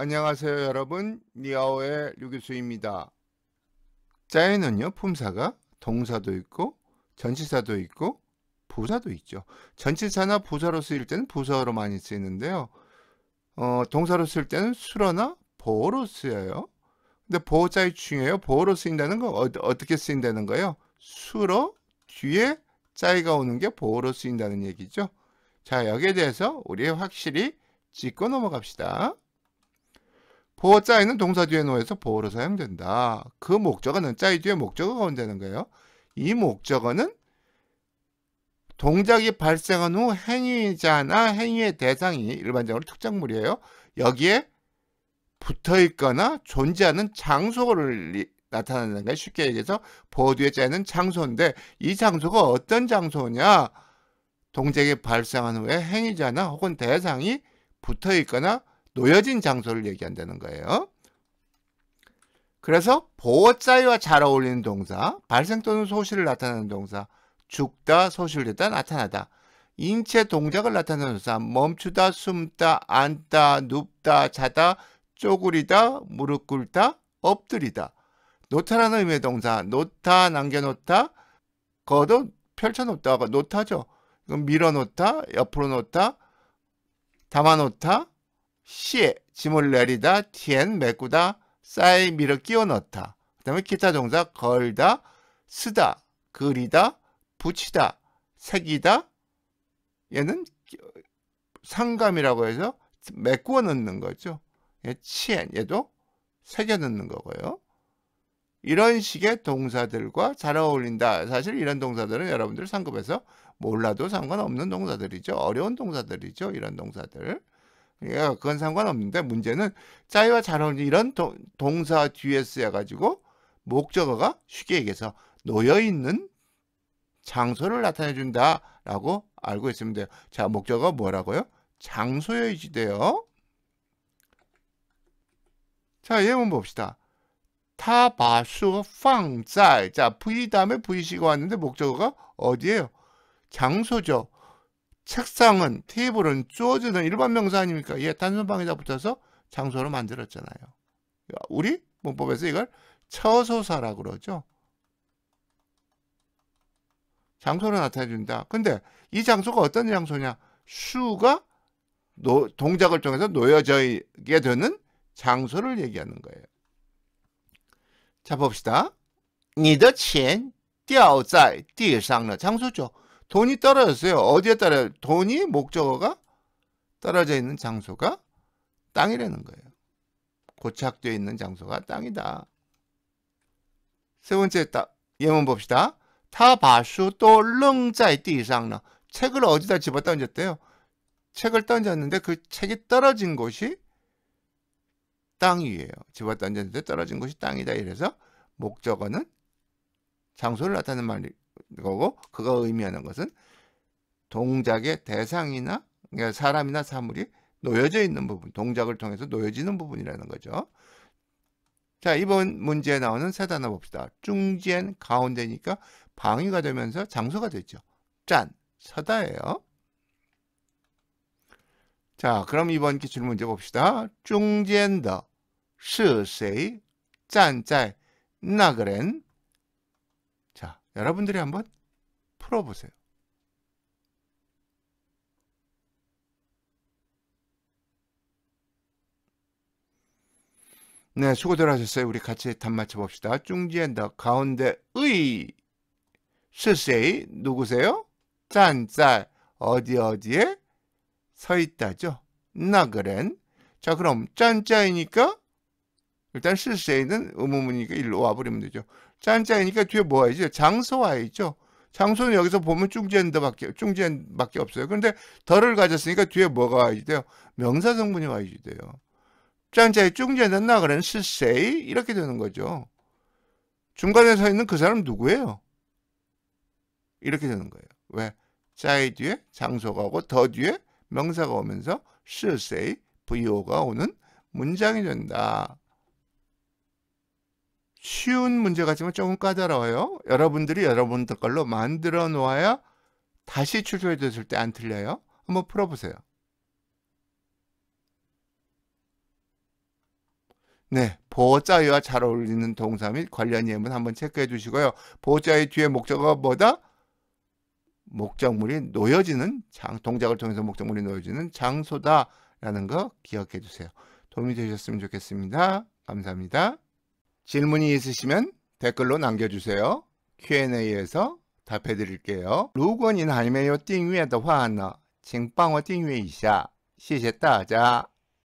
안녕하세요 여러분 니아오의 류교수입니다 짜에는요 품사가 동사도 있고 전치사도 있고 부사도 있죠 전치사나 부사로 쓰일 때는 부사로 많이 쓰이는데요 어, 동사로 쓸 때는 수러나 보로 쓰여요 근데 보호자의 중요해요 보로 호 쓰인다는 거 어, 어떻게 쓰인다는 거예요 수러 뒤에 짜이가 오는 게 보호로 쓰인다는 얘기죠 자 여기에 대해서 우리 확실히 짚고 넘어갑시다 보어 자이는 동사 뒤에 놓여서 보어로 사용된다. 그 목적어는 자이 그 뒤에 목적어가 온다는 거예요. 이 목적어는 동작이 발생한 후 행위자나 행위의 대상이 일반적으로 특정물이에요. 여기에 붙어 있거나 존재하는 장소를 나타내는 거예요. 쉽게 얘기해서 보어 뒤에 자이는 장소인데 이 장소가 어떤 장소냐? 동작이 발생한 후에 행위자나 혹은 대상이 붙어 있거나 놓여진 장소를 얘기한다는 거예요. 그래서 보호자와 잘 어울리는 동사, 발생 또는 소실을 나타내는 동사, 죽다, 소실되다, 나타나다. 인체 동작을 나타내는 동사, 멈추다, 숨다, 앉다, 눕다, 자다, 쪼그리다, 무릎 꿇다, 엎드리다. 노타라는 의미의 동사, 노타, 남겨놓다, 거도 펼쳐놓다가 노타죠. 밀어놓다, 옆으로 놓다, 담아놓다, 시에 짐을 내리다, 티엔 메꾸다, 싸이 밀어 끼워 넣다. 그 다음에 기타 동사 걸다, 쓰다, 그리다, 붙이다, 새기다. 얘는 상감이라고 해서 메꾸어 넣는 거죠. 얘 치엔 얘도 새겨 넣는 거고요. 이런 식의 동사들과 잘 어울린다. 사실 이런 동사들은 여러분들 상급에서 몰라도 상관없는 동사들이죠. 어려운 동사들이죠. 이런 동사들. 예, 그건 상관없는데 문제는 짜이와 잘 어울리는 이런 도, 동사 뒤에 쓰여가지고 목적어가 쉽게 얘기해서 놓여있는 장소를 나타내준다라고 알고 있으면 돼요. 자, 목적어 뭐라고요? 장소여지돼요. 자, 예문 봅시다. 타바수 팡짤. 자, V 다음에 V씨가 왔는데 목적어가 어디예요? 장소죠. 책상은 테이블은 쪼어지는 일반 명사 아닙니까? 예, 단순방에다 붙여서 장소로 만들었잖아요. 우리 문법에서 이걸 처소사라고 그러죠. 장소를 나타내준다. 근데 이 장소가 어떤 장소냐? 수가 노, 동작을 통해서 놓여져 있게 되는 장소를 얘기하는 거예요. 자 봅시다. 你的钱掉在地上了. 장소죠. 돈이 떨어졌어요. 어디에 따라 돈이 목적어가 떨어져 있는 장소가 땅이라는 거예요. 고착되어 있는 장소가 땅이다. 세 번째 딱 예문 봅시다. 타바슈 또 렁자이 띠상나 책을 어디다 집어 던졌대요. 책을 던졌는데 그 책이 떨어진 곳이 땅이에요 집어 던졌는데 떨어진 곳이 땅이다. 이래서 목적어는 장소를 나타내는 말이 에요 거고 그가 의미하는 것은 동작의 대상이나 그러니까 사람이나 사물이 놓여져 있는 부분, 동작을 통해서 놓여지는 부분이라는 거죠. 자, 이번 문제에 나오는 세 단어 봅시다. 중지엔 가운데니까 방위가 되면서 장소가 되죠 짠! 서다예요. 자, 그럼 이번 기출 문제 봅시다. 중지엔 더, 시, 세이, 짠, 짤, 나그렌, 여러분들이 한번 풀어보세요. 네, 수고들 하셨어요. 우리 같이 답 맞춰봅시다. 중지엔더 가운데의 스세이 누구세요? 짠짤 어디 어디에 서 있다죠. 나그랜 자, 그럼 짠짜이니까 일단 실세 있는 의문문이니까 일로 와버리면 되죠. 짠짜이니까 뒤에 뭐 와야죠? 장소 와야죠. 장소는 여기서 보면 중지엔드밖에 중지엔밖에 없어요. 그런데 덜을 가졌으니까 뒤에 뭐가 와야지 돼요? 명사 성분이 와야지 돼요. 짠짜이 중지엔드 나그는 실세이 이렇게 되는 거죠. 중간에 서 있는 그 사람 누구예요? 이렇게 되는 거예요. 왜? 짜이 뒤에 장소가 오고 더 뒤에 명사가 오면서 실세이 부요가 오는 문장이 된다. 쉬운 문제 같지만 조금 까다로워요. 여러분들이 여러분들 걸로 만들어 놓아야 다시 출소해줬을 때 안 틀려요. 한번 풀어보세요. 네, 보호자와 잘 어울리는 동사 및 관련 예문 한번 체크해 주시고요. 보호자의 뒤에 목적어가 뭐다? 목적물이 놓여지는 장, 동작을 통해서 목적물이 놓여지는 장소다라는 거 기억해 주세요. 도움이 되셨으면 좋겠습니다. 감사합니다. 질문이 있으시면 댓글로 남겨주세요. Q&A에서 답해드릴게요. 如果您还没有订阅的话呢，请帮我订阅一下，谢谢大家。